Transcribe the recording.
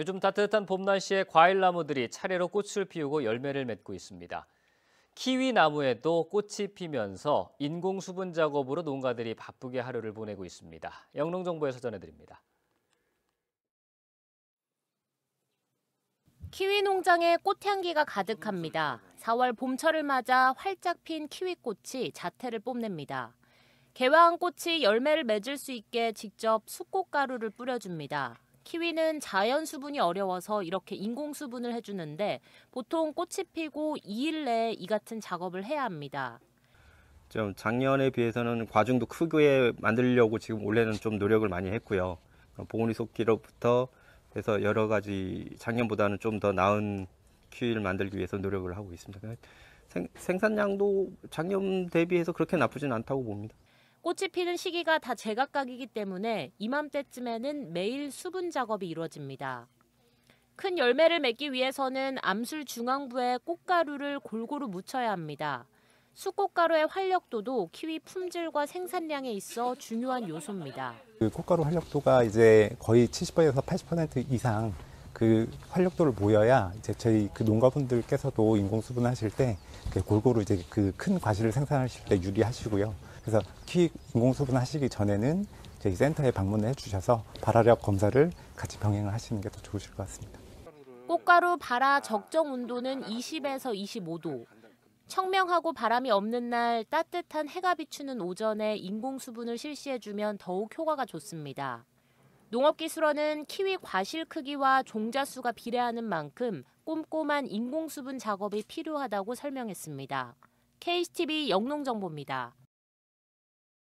요즘 따뜻한 봄 날씨에 과일 나무들이 차례로 꽃을 피우고 열매를 맺고 있습니다. 키위 나무에도 꽃이 피면서 인공 수분 작업으로 농가들이 바쁘게 하루를 보내고 있습니다. 영농 정보에서 전해드립니다. 키위 농장에 꽃향기가 가득합니다. 4월 봄철을 맞아 활짝 핀 키위꽃이 자태를 뽐냅니다. 개화한 꽃이 열매를 맺을 수 있게 직접 숙꽃가루를 뿌려줍니다. 키위는 자연 수분이 어려워서 이렇게 인공 수분을 해주는데 보통 꽃이 피고 2일 내에 이 같은 작업을 해야 합니다. 좀 작년에 비해서는 과중도 크게 만들려고 지금 올해는 좀 노력을 많이 했고요. 봉우리 속기로부터 해서 여러 가지 작년보다는 좀 더 나은 키위를 만들기 위해서 노력을 하고 있습니다. 생, 생산량도 작년 대비해서 그렇게 나쁘진 않다고 봅니다. 꽃이 피는 시기가 다 제각각이기 때문에 이맘때쯤에는 매일 수분 작업이 이루어집니다. 큰 열매를 맺기 위해서는 암술 중앙부에 꽃가루를 골고루 묻혀야 합니다. 수꽃가루의 활력도도 키위 품질과 생산량에 있어 중요한 요소입니다. 그 꽃가루 활력도가 이제 거의 70%에서 80% 이상 그 활력도를 모여야 이제 저희 그 농가분들께서도 인공 수분하실 때 골고루 이제 그 큰 과실을 생산하실 때 유리하시고요. 그래서 키 인공수분 하시기 전에는 저희 센터에 방문해 주셔서 발화력 검사를 같이 병행을 하시는 게 더 좋으실 것 같습니다. 꽃가루 발화 적정 온도는 20에서 25도. 청명하고 바람이 없는 날 따뜻한 해가 비추는 오전에 인공수분을 실시해주면 더욱 효과가 좋습니다. 농업기술원은 키위 과실 크기와 종자수가 비례하는 만큼 꼼꼼한 인공수분 작업이 필요하다고 설명했습니다. k t v 영농정보입니다.